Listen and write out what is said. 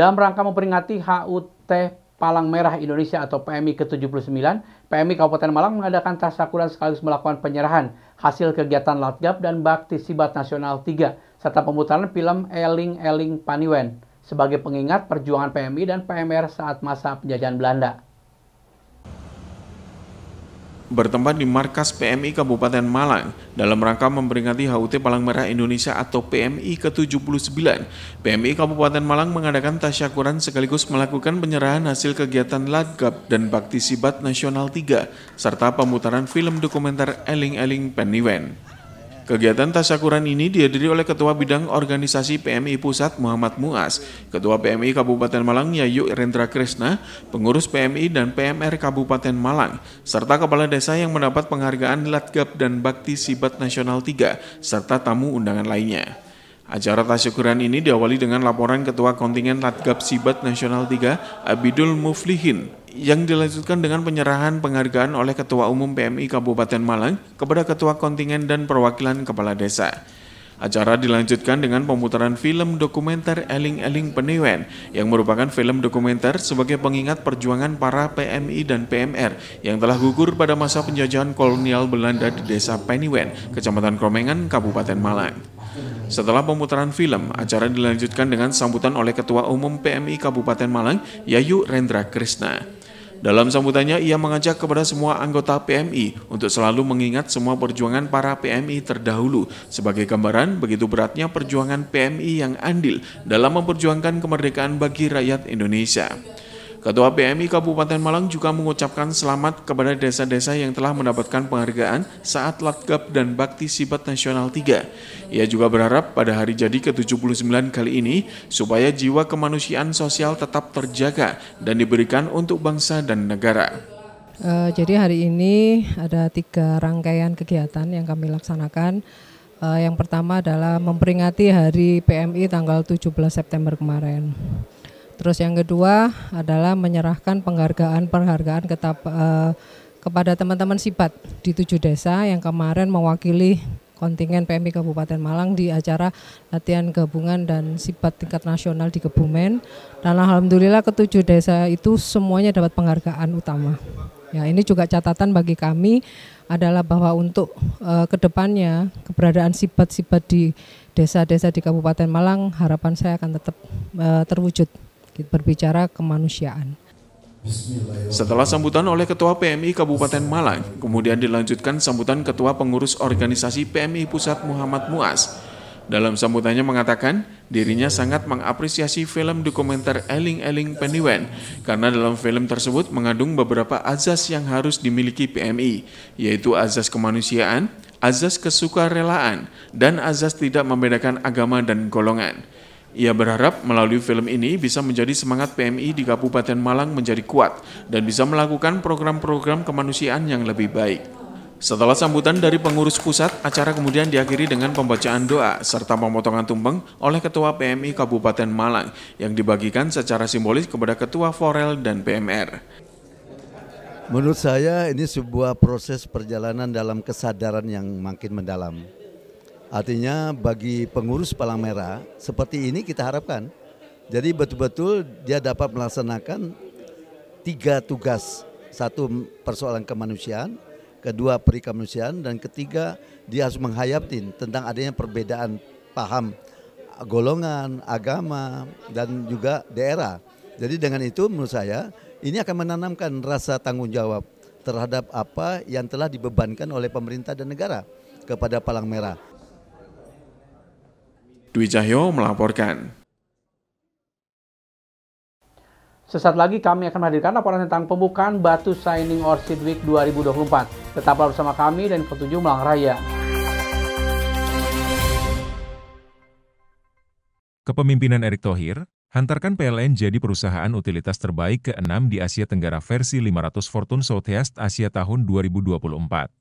dalam rangka memperingati HUT Palang Merah Indonesia atau PMI ke-79, PMI Kabupaten Malang mengadakan tasakuran sekaligus melakukan penyerahan hasil kegiatan Latgab dan Bakti Sibat Nasional 3 serta pemutaran film Eling Eling Paniwen sebagai pengingat perjuangan PMI dan PMR saat masa penjajahan Belanda bertempat di markas PMI Kabupaten Malang dalam rangka memperingati HUT Palang Merah Indonesia atau PMI ke-79. PMI Kabupaten Malang mengadakan tasyakuran sekaligus melakukan penyerahan hasil kegiatan Latgab dan Bakti Sibat Nasional 3 serta pemutaran film dokumenter Eling-Eling Peniwen. Kegiatan tasyakuran ini dihadiri oleh Ketua Bidang Organisasi PMI Pusat Muhammad Muas, Ketua PMI Kabupaten Malang Yayu Rendra Krishna, pengurus PMI dan PMR Kabupaten Malang, serta kepala desa yang mendapat penghargaan Latgab dan Bakti Sibat Nasional 3, serta tamu undangan lainnya. Acara tasyukuran ini diawali dengan laporan Ketua Kontingen Latgab Sibat Nasional 3, Abidul Muflihin, yang dilanjutkan dengan penyerahan penghargaan oleh Ketua Umum PMI Kabupaten Malang kepada Ketua Kontingen dan Perwakilan Kepala Desa. Acara dilanjutkan dengan pemutaran film dokumenter Eling-Eling Peniwen yang merupakan film dokumenter sebagai pengingat perjuangan para PMI dan PMR yang telah gugur pada masa penjajahan kolonial Belanda di desa Peniwen, Kecamatan Kromengan, Kabupaten Malang. Setelah pemutaran film, acara dilanjutkan dengan sambutan oleh Ketua Umum PMI Kabupaten Malang, Yayu Rendra Krishna. Dalam sambutannya, ia mengajak kepada semua anggota PMI untuk selalu mengingat semua perjuangan para PMI terdahulu sebagai gambaran begitu beratnya perjuangan PMI yang andil dalam memperjuangkan kemerdekaan bagi rakyat Indonesia. Ketua PMI Kabupaten Malang juga mengucapkan selamat kepada desa-desa yang telah mendapatkan penghargaan saat Latgab dan Bakti Sibat Nasional 3. Ia juga berharap pada hari jadi ke-79 kali ini supaya jiwa kemanusiaan sosial tetap terjaga dan diberikan untuk bangsa dan negara. Uh, jadi hari ini ada tiga rangkaian kegiatan yang kami laksanakan. Uh, yang pertama adalah memperingati Hari PMI tanggal 17 September kemarin. Terus yang kedua adalah menyerahkan penghargaan-penghargaan ke eh, kepada teman-teman sipat di tujuh desa yang kemarin mewakili kontingen PMI Kabupaten Malang di acara latihan gabungan dan sipat tingkat nasional di Kebumen. Dan alhamdulillah ketujuh desa itu semuanya dapat penghargaan utama. Ya, ini juga catatan bagi kami adalah bahwa untuk uh, kedepannya keberadaan sipat-sipat di desa-desa di Kabupaten Malang harapan saya akan tetap uh, terwujud berbicara kemanusiaan. Setelah sambutan oleh Ketua PMI Kabupaten Malang, kemudian dilanjutkan sambutan Ketua Pengurus Organisasi PMI Pusat Muhammad Muas. Dalam sambutannya mengatakan, dirinya sangat mengapresiasi film dokumenter Eling Eling Peniwen, karena dalam film tersebut mengandung beberapa azas yang harus dimiliki PMI, yaitu azas kemanusiaan, azas kesukarelaan, dan azas tidak membedakan agama dan golongan. Ia berharap melalui film ini bisa menjadi semangat PMI di Kabupaten Malang menjadi kuat dan bisa melakukan program-program kemanusiaan yang lebih baik. Setelah sambutan dari pengurus pusat, acara kemudian diakhiri dengan pembacaan doa serta pemotongan tumpeng oleh Ketua PMI Kabupaten Malang yang dibagikan secara simbolis kepada Ketua Forel dan PMR. Menurut saya ini sebuah proses perjalanan dalam kesadaran yang makin mendalam Artinya bagi pengurus Palang Merah seperti ini kita harapkan. Jadi betul-betul dia dapat melaksanakan tiga tugas. Satu persoalan kemanusiaan, kedua perikemanusiaan, dan ketiga dia harus menghayatin tentang adanya perbedaan paham golongan, agama, dan juga daerah. Jadi dengan itu menurut saya ini akan menanamkan rasa tanggung jawab terhadap apa yang telah dibebankan oleh pemerintah dan negara kepada Palang Merah Dwi Cahyo melaporkan. Sesaat lagi kami akan menghadirkan laporan tentang pembukaan Batu Signing Orchid Week 2024. Tetaplah bersama kami dan ketujuh Melang Raya. Kepemimpinan Erick Thohir, hantarkan PLN jadi perusahaan utilitas terbaik ke-6 di Asia Tenggara versi 500 Fortune Southeast Asia tahun 2024.